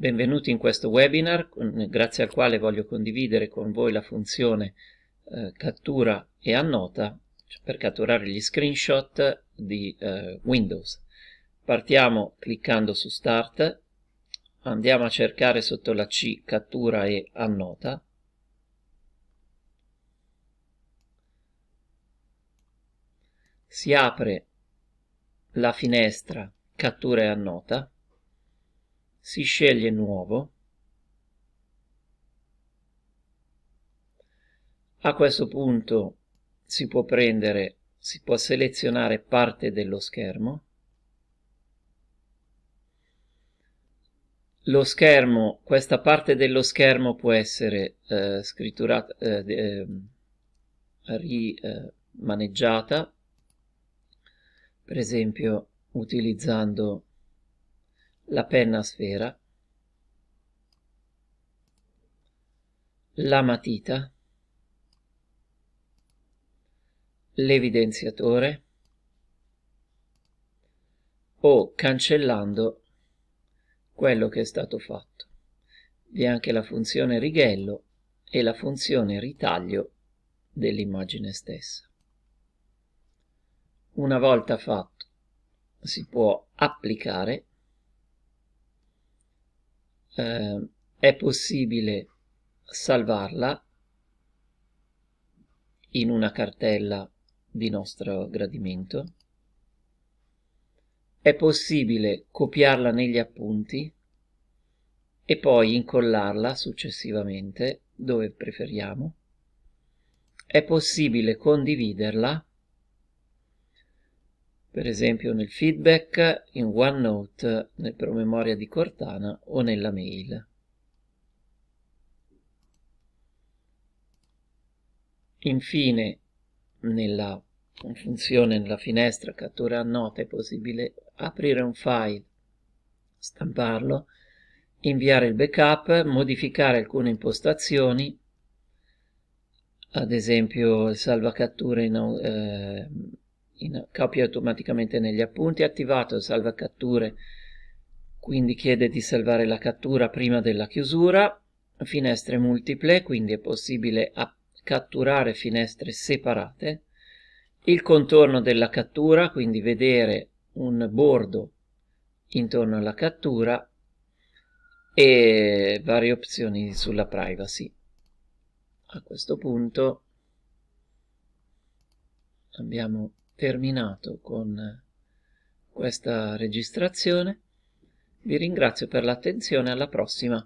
Benvenuti in questo webinar, grazie al quale voglio condividere con voi la funzione eh, cattura e annota per catturare gli screenshot di eh, Windows. Partiamo cliccando su Start, andiamo a cercare sotto la C cattura e annota, si apre la finestra cattura e annota, si sceglie nuovo a questo punto si può prendere si può selezionare parte dello schermo lo schermo questa parte dello schermo può essere eh, scritturata eh, ehm, rimaneggiata eh, per esempio utilizzando la penna a sfera, la matita, l'evidenziatore o cancellando quello che è stato fatto. Vi è anche la funzione righello e la funzione ritaglio dell'immagine stessa. Una volta fatto si può applicare eh, è possibile salvarla in una cartella di nostro gradimento è possibile copiarla negli appunti e poi incollarla successivamente dove preferiamo è possibile condividerla per esempio nel feedback, in OneNote, nel promemoria di Cortana o nella mail. Infine, nella funzione, nella finestra cattura nota, è possibile aprire un file, stamparlo, inviare il backup, modificare alcune impostazioni, ad esempio il salvacatture in, eh, copia automaticamente negli appunti, attivato salva catture, quindi chiede di salvare la cattura prima della chiusura, finestre multiple, quindi è possibile catturare finestre separate, il contorno della cattura, quindi vedere un bordo intorno alla cattura e varie opzioni sulla privacy. A questo punto abbiamo terminato con questa registrazione vi ringrazio per l'attenzione alla prossima